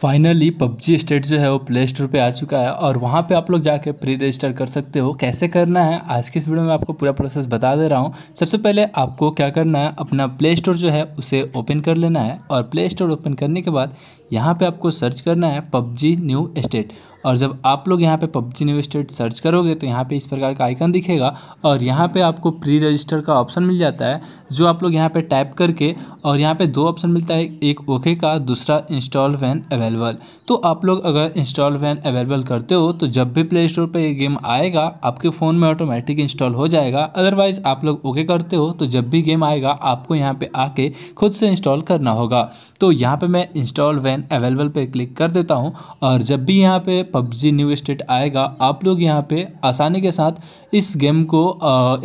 finally PUBG state जो है वो प्ले स्टोर पर आ चुका है और वहाँ पे आप लोग जाके प्री रजिस्टर कर सकते हो कैसे करना है आज की इस वीडियो में आपको पूरा प्रोसेस बता दे रहा हूँ सबसे पहले आपको क्या करना है अपना प्ले स्टोर जो है उसे ओपन कर लेना है और प्ले स्टोर ओपन करने के बाद यहाँ पे आपको सर्च करना है पबजी न्यू स्टेट और जब आप लोग यहाँ पे पबजी न्यू स्टेट सर्च करोगे तो यहाँ पे इस प्रकार का आइकन दिखेगा और यहाँ पे आपको प्री रजिस्टर का ऑप्शन मिल जाता है जो आप लोग यहाँ पे टाइप करके और यहाँ पे दो ऑप्शन मिलता है एक ओके का दूसरा इंस्टॉल वैन अवेलेबल अवेलेबल तो आप लोग अगर इंस्टॉल वैन अवेलेबल करते हो तो जब भी प्ले स्टोर पर ये गेम आएगा आपके फ़ोन में ऑटोमेटिक इंस्टॉल हो जाएगा अदरवाइज़ आप लोग ओके करते हो तो जब भी गेम आएगा आपको यहाँ पर आके खुद से इंस्टॉल करना होगा तो यहाँ पर मैं इंस्टॉल वैन अवेलेबल पर क्लिक कर देता हूँ और जब भी यहाँ पर पबजी न्यू स्टेट आएगा आप लोग यहाँ पर आसानी के साथ इस गेम को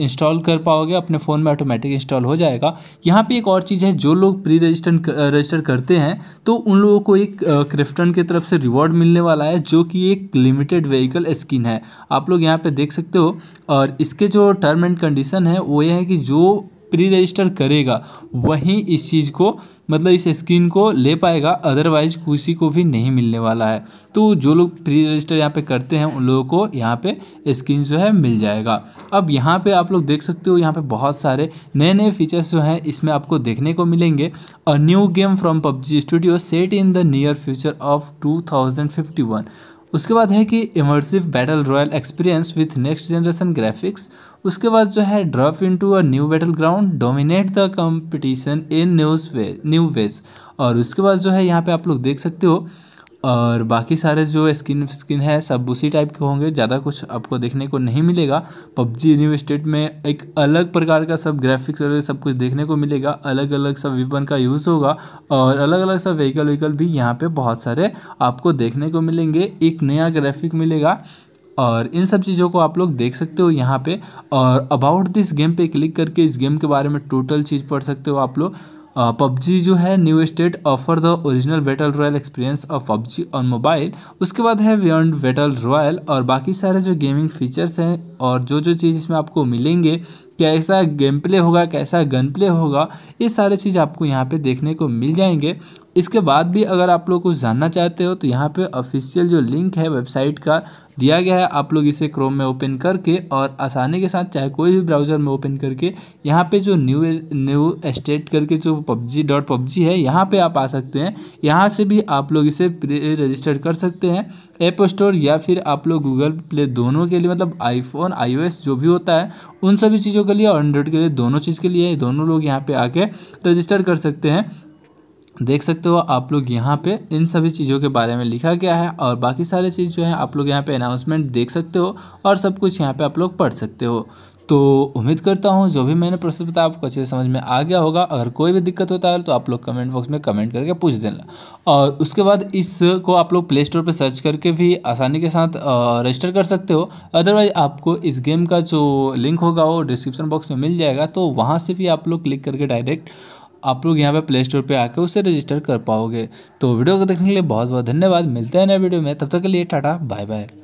इंस्टॉल कर पाओगे अपने फ़ोन में ऑटोमेटिक इंस्टॉल हो जाएगा यहाँ पे एक और चीज़ है जो लोग प्री रजिस्टर रजिस्टर करते हैं तो उन लोगों को एक क्रिफ्टन की तरफ से रिवॉर्ड मिलने वाला है जो कि एक लिमिटेड व्हीकल स्किन है आप लोग यहाँ पे देख सकते हो और इसके जो टर्म एंड कंडीशन है वो ये है कि जो प्री रजिस्टर करेगा वहीं इस चीज़ को मतलब इस स्क्रीन को ले पाएगा अदरवाइज किसी को भी नहीं मिलने वाला है तो जो लोग प्री रजिस्टर यहाँ पे करते हैं उन लोगों को यहाँ पे स्क्रीन जो है मिल जाएगा अब यहाँ पे आप लोग देख सकते हो यहाँ पे बहुत सारे नए नए फीचर्स जो हैं इसमें आपको देखने को मिलेंगे a new game from PUBG studio set in the near future of two उसके बाद है कि immersive battle royale experience with next generation graphics उसके बाद जो है drop into a new battle ground dominate the competition in news way new ways और उसके बाद जो है यहाँ पे आप लोग देख सकते हो और बाकी सारे जो स्किन स्किन है सब उसी टाइप के होंगे ज़्यादा कुछ आपको देखने को नहीं मिलेगा पबजी न्यू स्टेट में एक अलग प्रकार का सब ग्राफिक्स और सब कुछ देखने को मिलेगा अलग अलग सब विपन का यूज़ होगा और अलग अलग सब व्हीकल व्हीकल भी यहाँ पे बहुत सारे आपको देखने को मिलेंगे एक नया ग्राफिक मिलेगा और इन सब चीज़ों को आप लोग देख सकते हो यहाँ पर और अबाउट दिस गेम पर क्लिक करके इस गेम के बारे में टोटल चीज़ पढ़ सकते हो आप लोग Uh, पबजी जो है new state offer the original battle royale experience of PUBG on mobile उसके बाद है बियॉन्ड बैटल रॉयल और बाकी सारे जो गेमिंग फीचर्स हैं और जो जो चीज़ इसमें आपको मिलेंगे कैसा गेम प्ले होगा कैसा गन प्ले होगा ये सारे चीज़ आपको यहाँ पे देखने को मिल जाएंगे इसके बाद भी अगर आप लोग कुछ जानना चाहते हो तो यहाँ पे ऑफिशियल जो लिंक है वेबसाइट का दिया गया है आप लोग इसे क्रोम में ओपन करके और आसानी के साथ चाहे कोई भी ब्राउज़र में ओपन करके यहाँ पे जो न्यू न्यू एस्टेट करके जो पबजी डॉट पबजी है यहाँ पे आप आ सकते हैं यहाँ से भी आप लोग इसे रजिस्टर कर सकते हैं ऐप स्टोर या फिर आप लोग गूगल प्ले दोनों के लिए मतलब आईफोन आई जो भी होता है उन सभी चीज़ों के लिए और एंड्रॉइड के लिए दोनों चीज़ के लिए दोनों लोग यहाँ पर आके रजिस्टर कर सकते हैं देख सकते हो आप लोग यहाँ पे इन सभी चीज़ों के बारे में लिखा गया है और बाकी सारे चीज़ जो है आप लोग यहाँ पे अनाउंसमेंट देख सकते हो और सब कुछ यहाँ पे आप लोग पढ़ सकते हो तो उम्मीद करता हूँ जो भी मैंने प्रोसेस बताया आपको अच्छे से समझ में आ गया होगा अगर कोई भी दिक्कत होता है तो आप लोग कमेंट बॉक्स में कमेंट करके पूछ देना और उसके बाद इसको आप लोग प्ले स्टोर पर सर्च करके भी आसानी के साथ रजिस्टर कर सकते हो अदरवाइज आपको इस गेम का जो लिंक होगा वो डिस्क्रिप्शन बॉक्स में मिल जाएगा तो वहाँ से भी आप लोग क्लिक करके डायरेक्ट आप लोग यहाँ पे प्ले स्टोर पर आकर उसे रजिस्टर कर पाओगे तो वीडियो को देखने के लिए बहुत बहुत धन्यवाद मिलते हैं नए वीडियो में तब तक के लिए टाटा बाय बाय